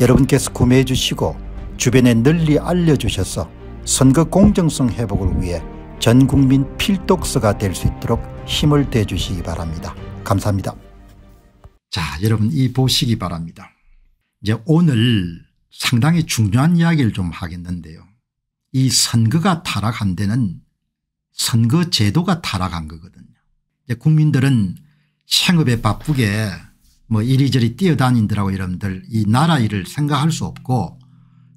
여러분께서 구매해 주시고 주변에 널리 알려주셔서 선거 공정성 회복을 위해 전국민 필독서가 될 수 있도록 힘을 대주시기 바랍니다. 감사합니다. 자 여러분 이 보시기 바랍니다. 이제 오늘 상당히 중요한 이야기를 좀 하겠는데요. 이 선거가 타락한 데는 선거 제도가 타락한 거거든요. 국민들은 생업에 바쁘게 뭐 이리저리 뛰어다닌다라고 여러분들 이 나라 일을 생각할 수 없고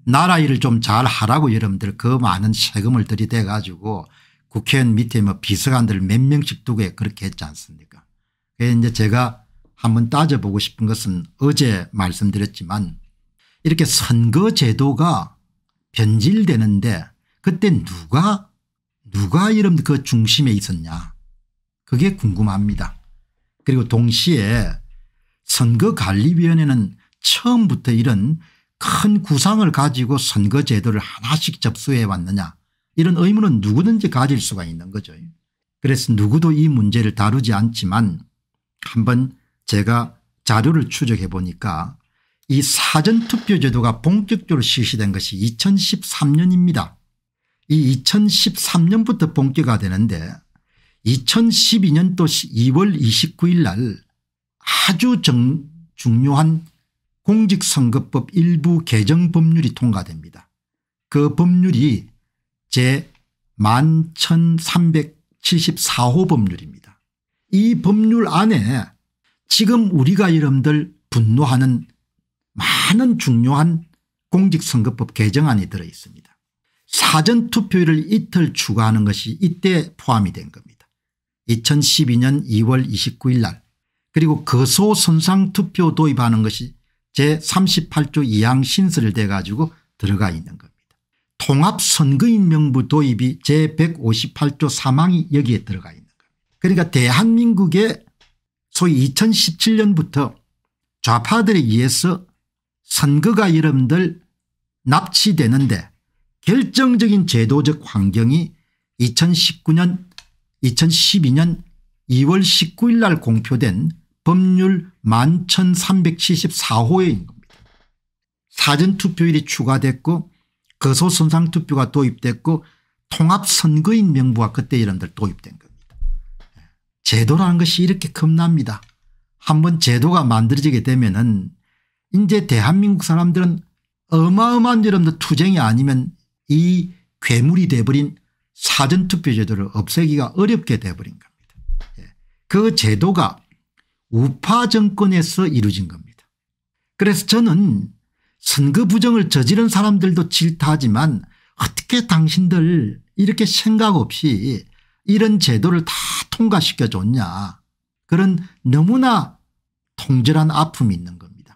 나라 일을 좀 잘 하라고 여러분들 그 많은 세금을 들이대 가지고 국회의원 밑에 뭐 비서관들 몇 명씩 두고 그렇게 했지 않습니까 그래서 이제 제가 한번 따져보고 싶은 것은 어제 말씀드렸지만 이렇게 선거 제도가 변질되는데 그때 누가 누가 이런 그 중심에 있었냐 그게 궁금합니다. 그리고 동시에 선거관리위원회는 처음부터 이런 큰 구상을 가지고 선거제도를 하나씩 접수해 왔느냐 이런 의문은 누구든지 가질 수가 있는 거죠. 그래서 누구도 이 문제를 다루지 않지만 한번 제가 자료를 추적해 보니까 이 사전투표제도가 본격적으로 실시된 것이 2013년입니다. 이 2013년부터 본격화되는데 2012년도 2월 29일 날 아주 정, 중요한 공직선거법 일부 개정 법률이 통과됩니다. 그 법률이 제 11,374호 법률입니다. 이 법률 안에 지금 우리가 여러분들 분노하는 많은 중요한 공직선거법 개정안이 들어있습니다. 사전투표율을 이틀 추가하는 것이 이때 포함이 된 겁니다. 2012년 2월 29일 날 그리고 거소선상 그 투표 도입하는 것이 제38조 2항 신설돼 가지고 들어가 있는 겁니다. 통합선거인 명부 도입이 제158조 3항이 여기에 들어가 있는 겁니다. 그러니까 대한민국의 소위 2017년부터 좌파들에 의해서 선거가 여러분들 납치되는데 결정적인 제도적 환경이 2019년 2012년 2월 19일 날 공표된 법률 11,374호의 겁니다. 사전투표일이 추가됐고 거소선상투표가 도입됐고 통합선거인 명부가 그때 이름들 도입된 겁니다. 예. 제도라는 것이 이렇게 겁납니다. 한번 제도가 만들어지게 되면 은 이제 대한민국 사람들은 어마어마한 여러분들 투쟁이 아니면 이 괴물이 돼버린 사전투표 제도를 없애기가 어렵게 돼버린 겁니다. 예. 그 제도가 우파 정권에서 이루어진 겁니다. 그래서 저는 선거 부정을 저지른 사람들도 질타하지만 어떻게 당신들 이렇게 생각 없이 이런 제도를 다 통과시켜 줬냐 그런 너무나 통절한 아픔이 있는 겁니다.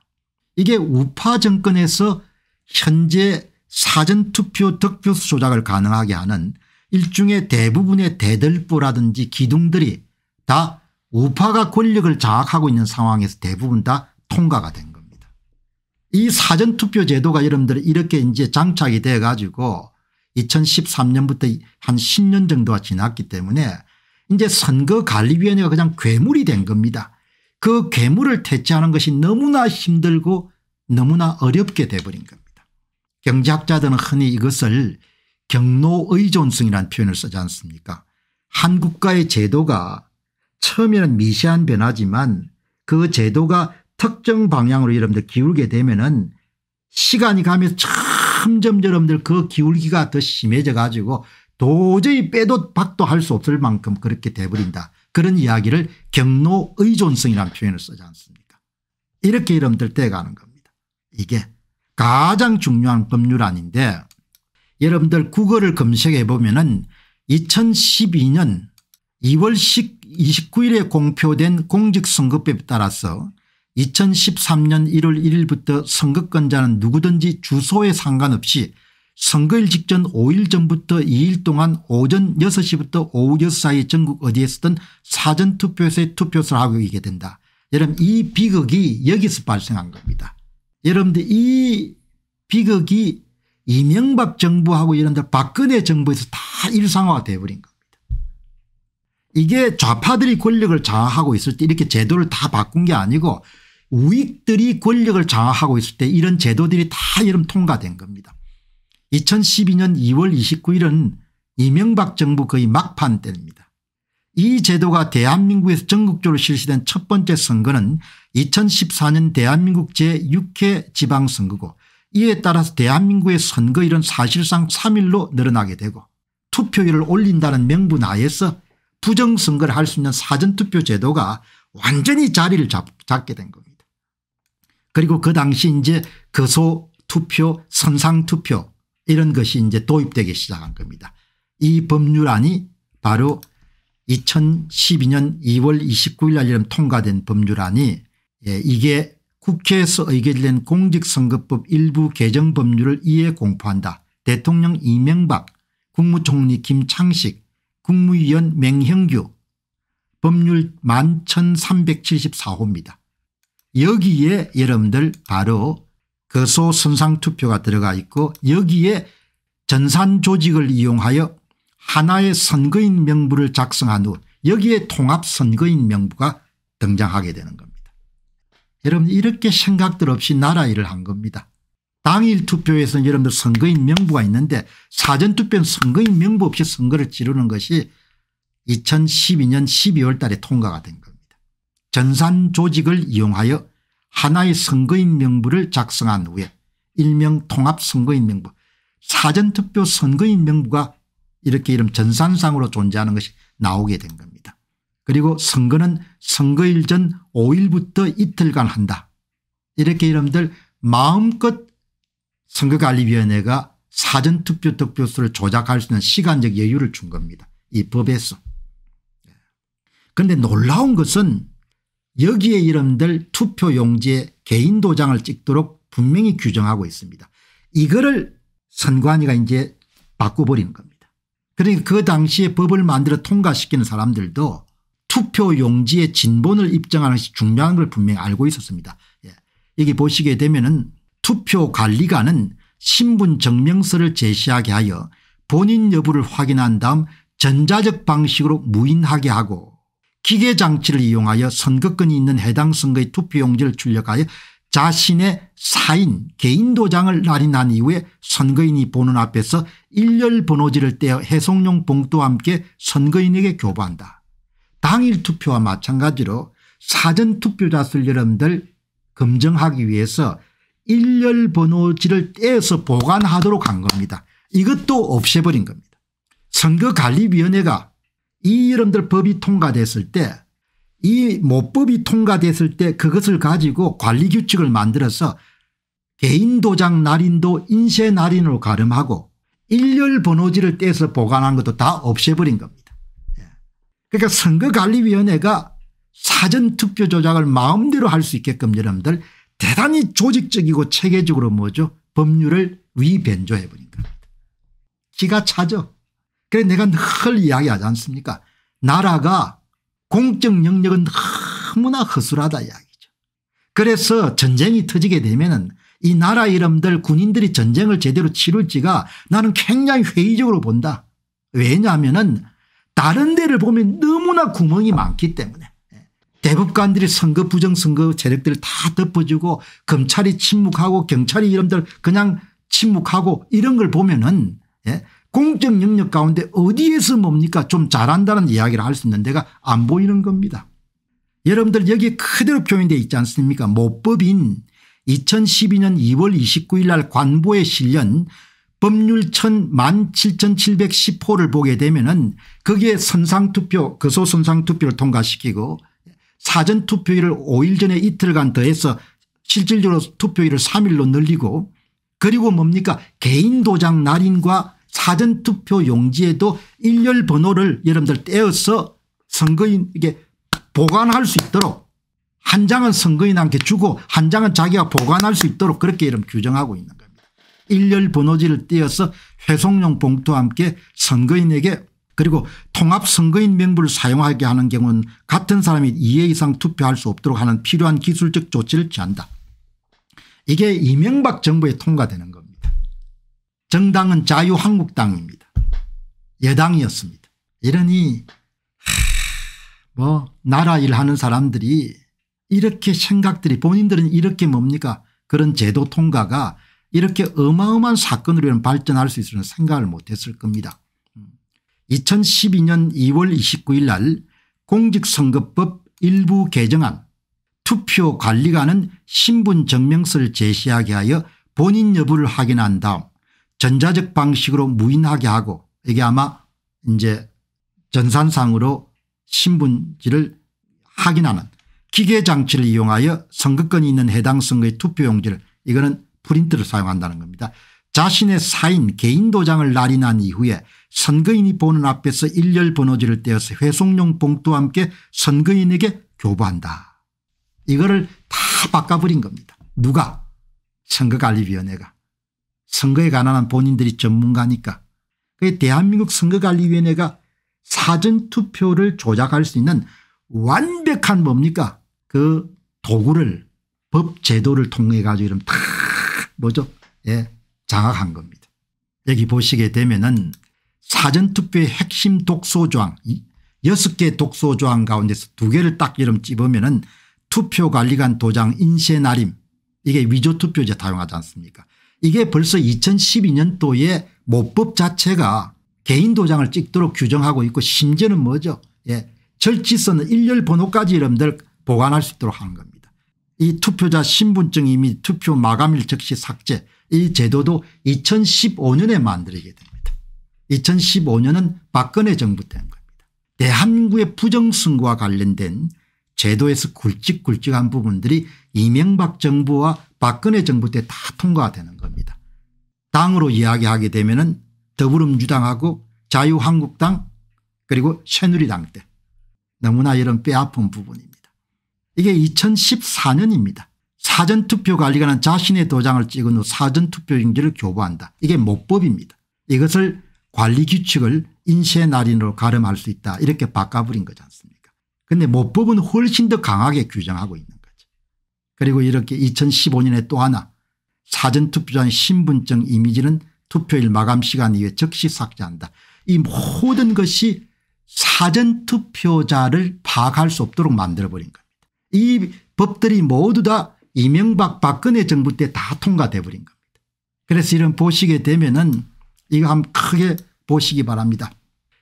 이게 우파 정권에서 현재 사전투표 득표수 조작을 가능하게 하는 일종의 대부분의 대들보라든지 기둥들이 다 우파가 권력을 장악하고 있는 상황에서 대부분 다 통과가 된 겁니다. 이 사전투표 제도가 여러분들 이렇게 이제 장착이 돼 가지고 2013년부터 한 10년 정도가 지났기 때문에 이제 선거관리위원회가 그냥 괴물이 된 겁니다. 그 괴물을 퇴치하는 것이 너무나 힘들고 너무나 어렵게 돼버린 겁니다. 경제학자들은 흔히 이것을 경로의존성이라는 표현을 쓰지 않습니까 한국가의 제도가 처음에는 미세한 변화지만 그 제도가 특정 방향으로 여러분들 기울게 되면은 시간이 가면서 점점 여러분들 그 기울기가 더 심해져 가지고 도저히 빼도 박도 할 수 없을 만큼 그렇게 돼버린다. 그런 이야기를 경로 의존성이라는 표현을 쓰지 않습니까 이렇게 여러분들 떼가는 겁니다. 이게 가장 중요한 법률 아닌데 여러분들 국어를 검색해 보면 은 2012년 2월 29일에 공표된 공직선거법에 따라서 2013년 1월 1일부터 선거권자는 누구든지 주소에 상관없이 선거일 직전 5일 전부터 2일 동안 오전 6시부터 오후 6시 사이 전국 어디에서든 사전투표소에 투표를 하고 있게 된다. 여러분 이 비극이 여기서 발생한 겁니다. 여러분들 이 비극이 이명박 정부하고 이런 데 박근혜 정부에서 다 일상화가 돼버린 거예요. 이게 좌파들이 권력을 장악하고 있을 때 이렇게 제도를 다 바꾼 게 아니고 우익들이 권력을 장악하고 있을 때 이런 제도들이 다 이름 통과된 겁니다. 2012년 2월 29일은 이명박 정부 거의 막판 때입니다. 이 제도가 대한민국에서 전국적으로 실시된 첫 번째 선거는 2014년 대한민국 제6회 지방선거고 이에 따라서 대한민국의 선거일은 사실상 3일로 늘어나게 되고 투표율을 올린다는 명분 하에서 부정선거를 할 수 있는 사전투표 제도가 완전히 자리를 잡, 잡게 된 겁니다. 그리고 그 당시 이제 거소투표 선상투표 이런 것이 이제 도입되기 시작한 겁니다. 이 법률안이 바로 2012년 2월 29일 날이름 통과된 법률안이 예, 이게 국회에서 의결된 공직선거법 일부 개정 법률을 이에 공포한다. 대통령 이명박 국무총리 김창식 국무위원 맹형규 법률 11,374호입니다. 여기에 여러분들 바로 거소 선상투표가 들어가 있고 여기에 전산조직을 이용하여 하나의 선거인 명부를 작성한 후 여기에 통합선거인 명부가 등장하게 되는 겁니다. 여러분 이렇게 생각들 없이 나라 일을 한 겁니다. 당일 투표에서는 여러분들 선거인 명부가 있는데 사전투표는 선거인 명부 없이 선거를 치르는 것이 2012년 12월 달에 통과가 된 겁니다. 전산 조직을 이용하여 하나의 선거인 명부를 작성한 후에 일명 통합선거인 명부 사전투표 선거인 명부가 이렇게 이름 전산상으로 존재하는 것이 나오게 된 겁니다. 그리고 선거는 선거일 전 5일부터 이틀간 한다. 이렇게 여러분들 마음껏 선거관리위원회가 사전투표 득표수를 조작할 수 있는 시간적 여유를 준 겁니다. 이 법에서. 그런데 놀라운 것은 여기에 이름들 투표용지에 개인 도장을 찍도록 분명히 규정하고 있습니다. 이거를 선관위가 이제 바꿔버리는 겁니다. 그러니까 그 당시에 법을 만들어 통과시키는 사람들도 투표용지의 진본을 입증하는 것이 중요한 걸 분명히 알고 있었습니다. 예. 여기 보시게 되면 은 투표관리관은 신분증명서를 제시하게 하여 본인 여부를 확인한 다음 전자적 방식으로 무인하게 하고 기계장치를 이용하여 선거권이 있는 해당 선거의 투표용지를 출력하여 자신의 사인 개인 도장을 날인한 이후에 선거인이 보는 앞에서 일렬 번호지를 떼어 해송용 봉투와 함께 선거인에게 교부한다. 당일 투표와 마찬가지로 사전투표자 수 여러분들 검증하기 위해서 일렬 번호지를 떼서 보관하도록 한 겁니다. 이것도 없애버린 겁니다. 선거관리위원회가 이 여러분들 법이 통과됐을 때 이 모법이 통과됐을 때 그것을 가지고 관리규칙을 만들어서 개인도장 날인도 인쇄 날인으로 가름하고 일렬 번호지를 떼서 보관한 것도 다 없애버린 겁니다. 예. 그러니까 선거관리위원회가 사전투표 조작을 마음대로 할 수 있게끔 여러분들 대단히 조직적이고 체계적으로 뭐죠 법률을 위변조해 버린 겁니다. 기가 차죠. 그래 내가 늘 이야기하지 않습니까 나라가 공적 영역은 너무나 허술하다 이야기죠. 그래서 전쟁이 터지게 되면 은이 나라 이름들 군인들이 전쟁을 제대로 치를지가 나는 굉장히 회의적으로 본다. 왜냐하면 다른 데를 보면 너무나 구멍이 많기 때문에 대법관들이 선거 부정선거 세력들을 다 덮어주고 검찰이 침묵하고 경찰이 이런들 그냥 침묵하고 이런 걸 보면은 예? 공적 영역 가운데 어디에서 뭡니까 좀 잘한다는 이야기를 할 수 있는 데가 안 보이는 겁니다. 여러분들 여기 그대로 표현되어 있지 않습니까 모법인 2012년 2월 29일 날 관보에 실린 법률 17,710호를 보게 되면 은 거기에 선상투표 거소선상투표를 통과시키고 사전투표일을 5일 전에 이틀간 더해서 실질적으로 투표일을 3일로 늘리고 그리고 뭡니까 개인도장 날인과 사전투표 용지에도 일렬 번호를 여러분들 떼어서 선거인에게 보관할 수 있도록 한 장은 선거인한테 주고 한 장은 자기가 보관할 수 있도록 그렇게 이름 규정하고 있는 겁니다. 일렬 번호지를 떼어서 회송용 봉투와 함께 선거인에게 그리고 통합선거인 명부를 사용하게 하는 경우는 같은 사람이 2회 이상 투표할 수 없도록 하는 필요한 기술적 조치를 취한다. 이게 이명박 정부에 통과되는 겁니다. 정당은 자유한국당입니다. 여당이었습니다. 이러니 뭐 나라 일하는 사람들이 이렇게 생각들이 본인들은 이렇게 뭡니까 그런 제도 통과가 이렇게 어마어마한 사건으로 발전할 수있을 생각을 못했을 겁니다. 2012년 2월 29일 날 공직선거법 일부 개정안 투표 관리관은 신분증명서를 제시하게 하여 본인 여부를 확인한 다음 전자적 방식으로 무인하게 하고 이게 아마 이제 전산상으로 신분지를 확인하는 기계장치를 이용하여 선거권이 있는 해당 선거의 투표용지를 이거는 프린트를 사용한다는 겁니다. 자신의 사인 개인 도장을 날인한 이후에 선거인이 보는 앞에서 일렬 번호지를 떼어서 회송용 봉투와 함께 선거인에게 교부한다. 이거를 다 바꿔버린 겁니다. 누가? 선거관리위원회가. 선거에 관한 본인들이 전문가니까. 대한민국 선거관리위원회가 사전투표를 조작할 수 있는 완벽한 뭡니까 그 도구를 법 제도를 통해 가지고 이러다 뭐죠 예 장악한 겁니다. 여기 보시게 되면은 사전투표의 핵심 독소조항 6개 독소조항 가운데서 2개를 딱 이름 집으면 은 투표관리관 도장 인쇄 날임 이게 위조투표제 사용하지 않습니까 이게 벌써 2012년도에 모법 자체가 개인 도장을 찍도록 규정하고 있고 심지어는 뭐죠 예. 절치선은 일렬 번호까지 여러분들 보관할 수 있도록 하는 겁니다. 이 투표자 신분증 이미 투표 마감일 즉시 삭제 이 제도도 2015년에 만들게 됩니다. 2015년은 박근혜 정부 때인 겁니다. 대한민국의 부정승과 관련된 제도에서 굵직굵직한 부분들이 이명박 정부와 박근혜 정부 때 다 통과되는 겁니다. 당으로 이야기하게 되면 은 더불어민주당하고 자유한국당 그리고 새누리당 때 너무나 이런 뼈아픈 부분입니다. 이게 2014년입니다. 사전투표 관리관은 자신의 도장을 찍은 후 사전투표용지를 교부한다. 이게 모법입니다. 이것을 관리 규칙을 인쇄 날인으로 가름할 수 있다 이렇게 바꿔버린 거지 않습니까 근데 모법은 훨씬 더 강하게 규정하고 있는 거죠. 그리고 이렇게 2015년에 또 하나 사전투표장 신분증 이미지는 투표일 마감 시간 이후에 즉시 삭제한다. 이 모든 것이 사전투표자를 파악할 수 없도록 만들어버린 겁니다. 이 법들이 모두 다 이명박 박근혜 정부 때 다 통과돼 버린 겁니다. 그래서 이런 보시게 되면 은 이거 한번 크게 보시기 바랍니다.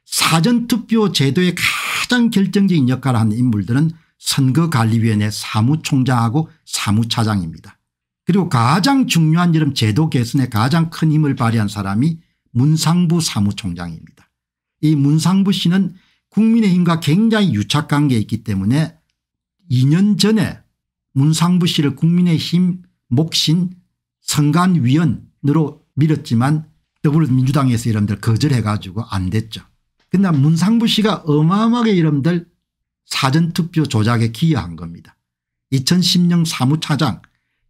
사전투표 제도의 가장 결정적인 역할을 한 인물들은 선거관리위원회 사무총장하고 사무차장입니다. 그리고 가장 중요한 이름 제도 개선에 가장 큰 힘을 발휘한 사람이 문상부 사무총장입니다. 이 문상부 씨는 국민의힘과 굉장히 유착관계에 있기 때문에 2년 전에 문상부 씨를 국민의힘 목신 선관위원으로 밀었지만 더불어민주당에서 이름들 거절해가지고 안 됐죠. 그러나 문상부 씨가 어마어마하게 이름들 사전투표 조작에 기여한 겁니다. 2010년 사무차장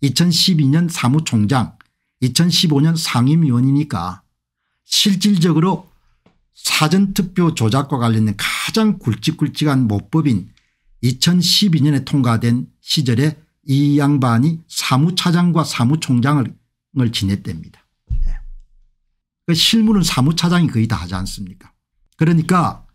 2012년 사무총장 2015년 상임위원이니까 실질적으로 사전투표 조작과 관련된 가장 굵직굵직한 모법인 2012년에 통과된 시절에 이 양반이 사무차장과 사무총장을 지냈답니다. 그 실무는 사무차장이 거의 다 하지 않습니까 그러니까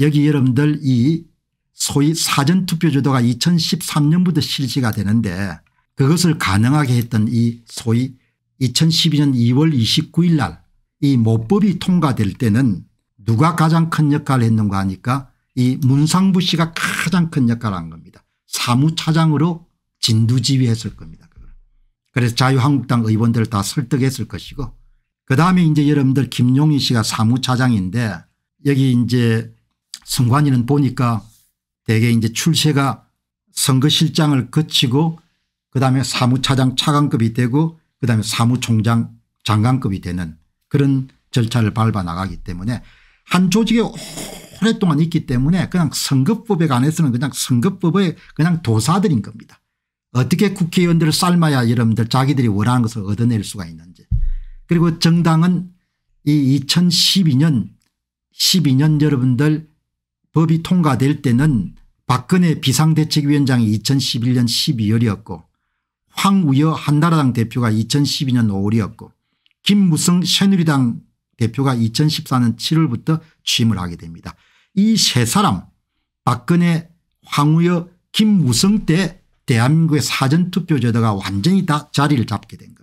여기 여러분들 이 소위 사전투표제도가 2013년부터 실시가 되는데 그것을 가능하게 했던 이 소위 2012년 2월 29일 날 이 모법이 통과될 때는 누가 가장 큰 역할을 했는가 하니까 이 문상부 씨가 가장 큰 역할을 한 겁니다. 사무차장으로 진두지휘했을 겁니다. 그래서 자유한국당 의원들을 다 설득했을 것이고 그다음에 이제 여러분들 김용희 씨가 사무차장인데 여기 이제 성관이는 보니까 대개 이제 출세가 선거실장을 거치고 그다음에 사무차장 차관급이 되고 그다음에 사무총장 장관급이 되는 그런 절차를 밟아 나가기 때문에 한 조직에 오랫동안 있기 때문에 그냥 선거법에 관해서는 그냥 선거법의 그냥 도사들인 겁니다. 어떻게 국회의원들을 삶아야 여러분들 자기들이 원하는 것을 얻어낼 수가 있는지 그리고 정당은 이 2012년 12년 여러분들 법이 통과될 때는 박근혜 비상대책위원장이 2011년 12월이었고 황우여 한나라당 대표가 2012년 5월이었고 김무성 새누리당 대표가 2014년 7월부터 취임을 하게 됩니다. 이 세 사람 박근혜 황우여 김무성 때 대한민국의 사전투표 제도가 완전히 다 자리를 잡게 된 겁니다.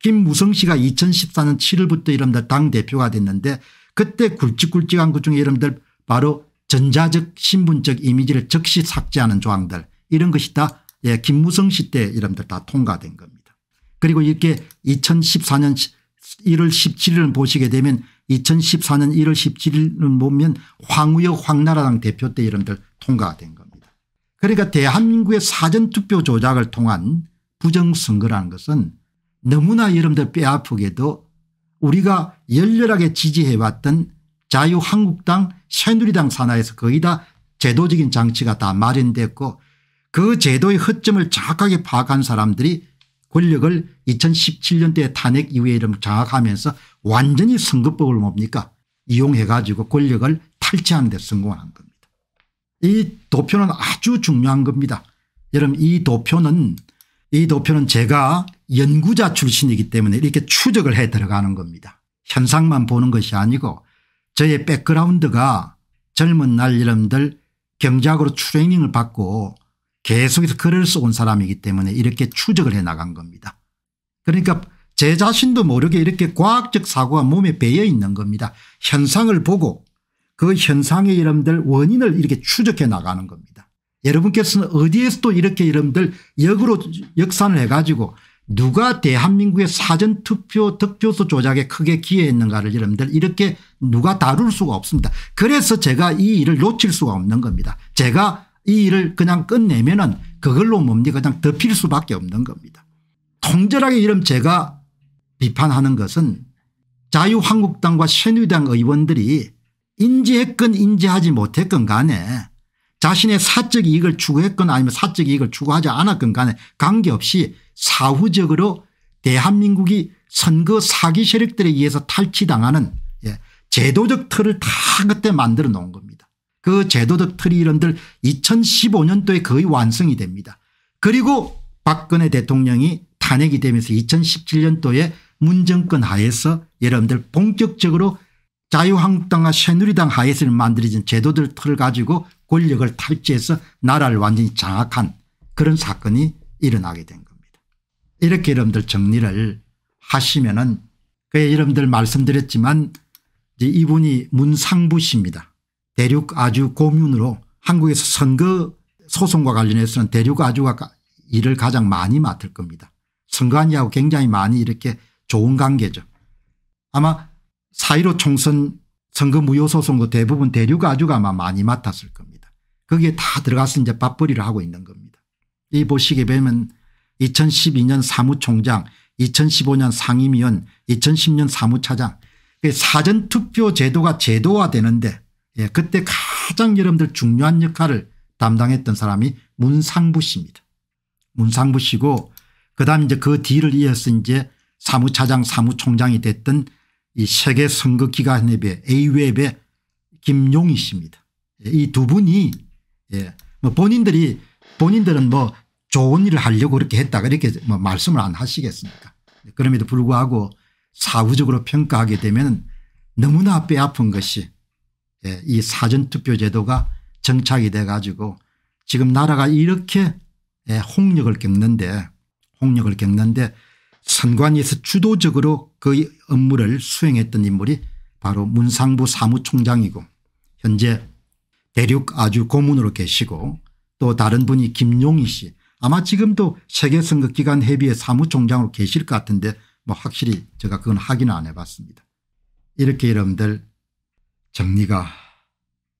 김무성 씨가 2014년 7월부터 이름들 당대표가 됐는데 그때 굵직굵직한 것 중에 이름들 바로 전자적 신분적 이미지를 즉시 삭제하는 조항들 이런 것이 다 예, 김무성 씨 때 이름들 다 통과된 겁니다. 그리고 이렇게 2014년 1월 17일을 보시게 되면 2014년 1월 17일을 보면 황우혁 황나라당 대표 때 이름들 통과된 겁니다. 그러니까 대한민국의 사전투표 조작을 통한 부정선거라는 것은 너무나 여러분들 뼈아프게도 우리가 열렬하게 지지해왔던 자유한국당 새누리당 산하에서 거의 다 제도적인 장치가 다 마련됐고 그 제도의 허점을 정확하게 파악한 사람들이 권력을 2017년대 탄핵 이후에 이름 장악하면서 완전히 선거법을 뭡니까 이용해 가지고 권력을 탈취하는 데 성공한 겁니다. 이 도표는 아주 중요한 겁니다. 여러분 이 도표는 이 도표는 제가 연구자 출신이기 때문에 이렇게 추적을 해 들어가는 겁니다. 현상만 보는 것이 아니고 저의 백그라운드가 젊은 날 이름들 경제학으로 트레이닝을 받고 계속해서 글을 써온 사람이기 때문에 이렇게 추적을 해 나간 겁니다. 그러니까 제 자신도 모르게 이렇게 과학적 사고가 몸에 배어 있는 겁니다. 현상을 보고 그 현상의 이름들 원인을 이렇게 추적해 나가는 겁니다. 여러분께서는 어디에서도 이렇게 이름들 역으로 역산을 해가지고 누가 대한민국의 사전투표 득표수 조작에 크게 기여했는가를 여러분들 이렇게 누가 다룰 수가 없습니다. 그래서 제가 이 일을 놓칠 수가 없는 겁니다. 제가 이 일을 그냥 끝내면 은 그걸로 뭡니까 그냥 덮일 수밖에 없는 겁니다. 통절하게 이름 제가 비판하는 것은 자유한국당과 새누리당 의원들이 인지했건 인지하지 못했건 간에 자신의 사적 이익을 추구했건 아니면 사적 이익을 추구하지 않았건 간에 관계없이 사후적으로 대한민국이 선거 사기 세력들에 의해서 탈취당하는 예, 제도적 틀을 다 그때 만들어 놓은 겁니다. 그 제도적 틀이 이런들 2015년도에 거의 완성이 됩니다. 그리고 박근혜 대통령이 탄핵이 되면서 2017년도에 문정권 하에서 여러분들 본격적으로 자유한국당과 새누리당 하에서 만들어진 제도들 틀을 가지고 권력을 탈취해서 나라를 완전히 장악한 그런 사건이 일어나게 된 겁니다. 이렇게 여러분들 정리를 하시면은 그의 여러분들 말씀드렸지만 이제 이분이 문상부 씨입니다. 대륙 아주 고민으로 한국에서 선거 소송과 관련해서는 대륙 아주가 일을 가장 많이 맡을 겁니다. 선관위하고 거 굉장히 많이 이렇게 좋은 관계죠. 아마 사1로 총선 선거 무효 소송도 대부분 대륙 아주가 아마 많이 맡았을 겁니다. 거기에 다 들어가서 이제 밥벌이를 하고 있는 겁니다. 이 보시게 되면 2012년 사무총장 2015년 상임위원 2010년 사무차장 그 사전투표 제도가 제도화되는데 예, 그때 가장 여러분들 중요한 역할을 담당했던 사람이 문상부 씨입니다. 문상부 씨고 그다음 이제 그 뒤를 이어서 이제 사무차장 사무총장이 됐던 이 세계 선거기관협회 A웹의 김용희 씨입니다. 예, 이두 분이 예, 뭐 본인들이 본인들은 뭐 좋은 일을 하려고 그렇게 했다 그렇게 뭐 말씀을 안 하시겠습니까 그럼에도 불구하고 사후적으로 평가하게 되면 너무나 뼈 아픈 것이 예, 이 사전투표 제도가 정착이 돼 가지고 지금 나라가 이렇게 예, 홍역을 겪는데 홍역을 겪는데 선관위에서 주도적으로 그 업무를 수행했던 인물이 바로 문상부 사무총장이고 현재 대륙 아주 고문으로 계시고 또 다른 분이 김용희 씨 아마 지금도 세계 선거기관 회비의 사무총장으로 계실 것 같은데 뭐 확실히 제가 그건 확인을 안 해봤습니다. 이렇게 여러분들 정리가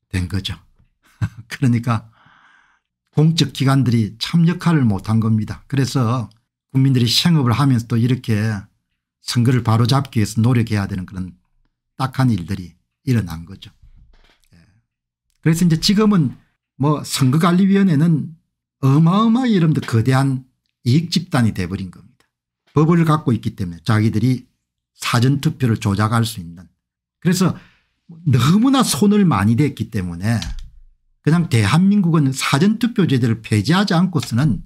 된 거죠. 그러니까 공적 기관들이 참 역할을 못한 겁니다. 그래서 국민들이 생업을 하면서 또 이렇게 선거를 바로잡기 위해서 노력해야 되는 그런 딱한 일들이 일어난 거죠. 예. 그래서 이제 지금은 뭐 선거관리위원회는 어마어마히 이름도 거대한 이익 집단이 돼버린 겁니다. 법을 갖고 있기 때문에 자기들이 사전투표를 조작할 수 있는 그래서 너무나 손을 많이 댔기 때문에 그냥 대한민국은 사전투표제도를 폐지하지 않고서는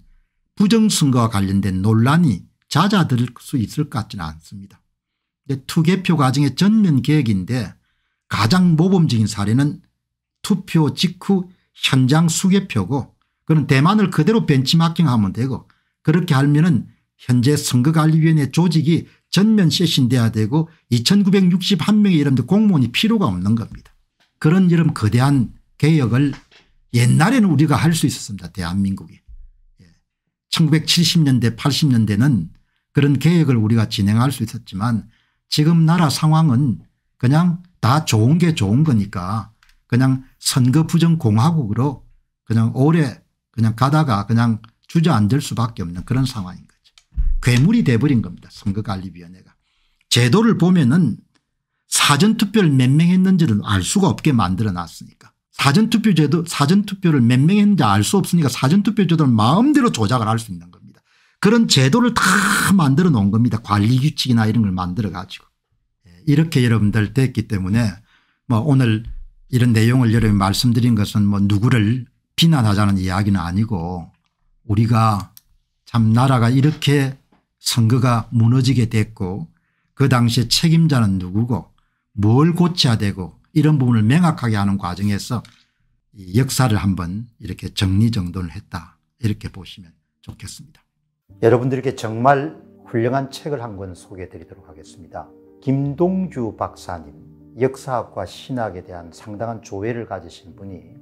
부정선거와 관련된 논란이 잦아들 수 있을 것 같지는 않습니다. 투개표 과정의 전면 계획인데 가장 모범적인 사례는 투표 직후 현장 수개표고 그럼 대만을 그대로 벤치마킹하면 되고 그렇게 하면은 현재 선거관리위원회 조직이 전면 쇄신돼야 되고 2961명의 이름도 공무원이 필요가 없는 겁니다. 그런 이름 거대한 개혁을 옛날에는 우리가 할 수 있었습니다. 대한민국이. 1970년대 예. 80년대는 그런 계획을 우리가 진행할 수 있었지만 지금 나라 상황은 그냥 다 좋은 게 좋은 거니까 그냥 선거 부정 공화국으로 그냥 오래 그냥 가다가 그냥 주저앉을 수밖에 없는 그런 상황인 거죠. 괴물이 돼버린 겁니다. 선거관리위원회가. 제도를 보면은 사전투표를 몇 명 했는지를 알 수가 없게 만들어놨으니까. 사전투표 제도 사전투표를 몇 명 했는지 알 수 없으니까 사전투표 제도를 마음대로 조작을 할 수 있는 겁니다. 그런 제도를 다 만들어 놓은 겁니다. 관리 규칙이나 이런 걸 만들어 가지고. 예, 이렇게 여러분들 됐기 때문에 뭐 오늘 이런 내용을 여러분 말씀드린 것은 뭐 누구를 비난하자는 이야기는 아니고 우리가 참 나라가 이렇게 선거가 무너지게 됐고 그 당시에 책임자는 누구고 뭘 고쳐야 되고 이런 부분을 명확하게 하는 과정에서 이 역사를 한번 이렇게 정리정돈을 했다 이렇게 보시면 좋겠습니다. 여러분들께 정말 훌륭한 책을 한 권 소개해 드리도록 하겠습니다. 김동주 박사님 역사학과 신학에 대한 상당한 조예를 가지신 분이